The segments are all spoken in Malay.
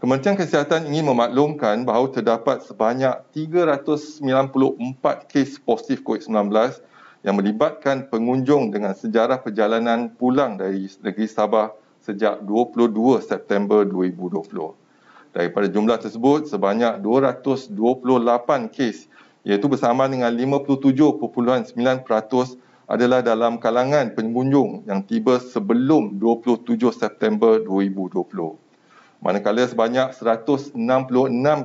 Kementerian Kesihatan ingin memaklumkan bahawa terdapat sebanyak 394 kes positif COVID-19 yang melibatkan pengunjung dengan sejarah perjalanan pulang dari negeri Sabah sejak 22 September 2020. Daripada jumlah tersebut, sebanyak 228 kes iaitu bersama dengan 57.9% adalah dalam kalangan pengunjung yang tiba sebelum 27 September 2020 manakala sebanyak 166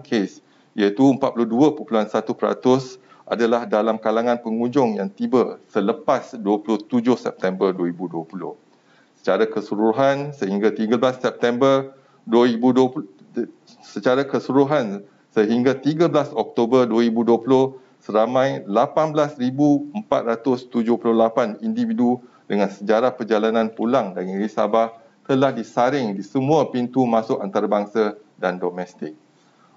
kes iaitu 42.1% adalah dalam kalangan pengunjung yang tiba selepas 27 September 2020. Secara keseluruhan sehingga 13 September 2020 secara keseluruhan sehingga 13 Oktober 2020 seramai 18478 individu dengan sejarah perjalanan pulang dari Sabah telah disaring di semua pintu masuk antarabangsa dan domestik.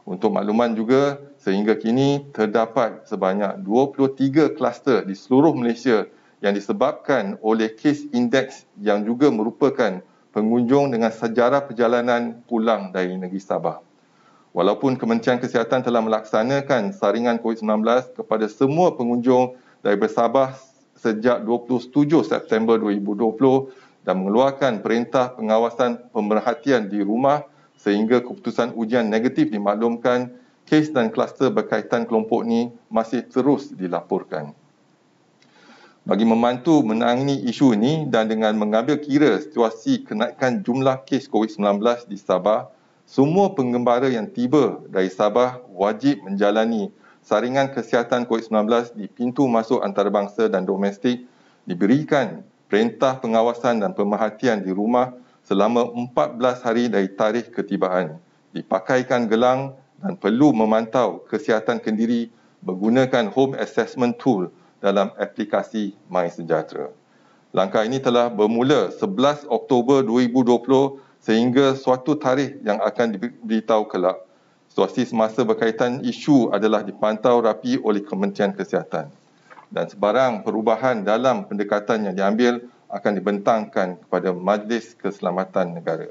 Untuk makluman juga, sehingga kini terdapat sebanyak 23 kluster di seluruh Malaysia yang disebabkan oleh kes indeks yang juga merupakan pengunjung dengan sejarah perjalanan pulang dari negeri Sabah. Walaupun Kementerian Kesihatan telah melaksanakan saringan COVID-19 kepada semua pengunjung dari Sabah sejak 27 September dan mengeluarkan perintah pengawasan pemerhatian di rumah sehingga keputusan ujian negatif dimaklumkan kes dan kluster berkaitan kelompok ini masih terus dilaporkan. Bagi membantu menangani isu ini dan dengan mengambil kira situasi kenaikan jumlah kes COVID-19 di Sabah, semua pengembara yang tiba dari Sabah wajib menjalani saringan kesihatan COVID-19 di pintu masuk antarabangsa dan domestik diberikan perintah pengawasan dan pemerhatian di rumah selama 14 hari dari tarikh ketibaan. Dipakaikan gelang dan perlu memantau kesihatan kendiri menggunakan home assessment tool dalam aplikasi My Sejahtera. Langkah ini telah bermula 11 Oktober 2020 sehingga suatu tarikh yang akan diberitahu kelak. Situasi semasa berkaitan isu adalah dipantau rapi oleh Kementerian Kesihatan dan sebarang perubahan dalam pendekatan yang diambil akan dibentangkan kepada Majlis Keselamatan Negara.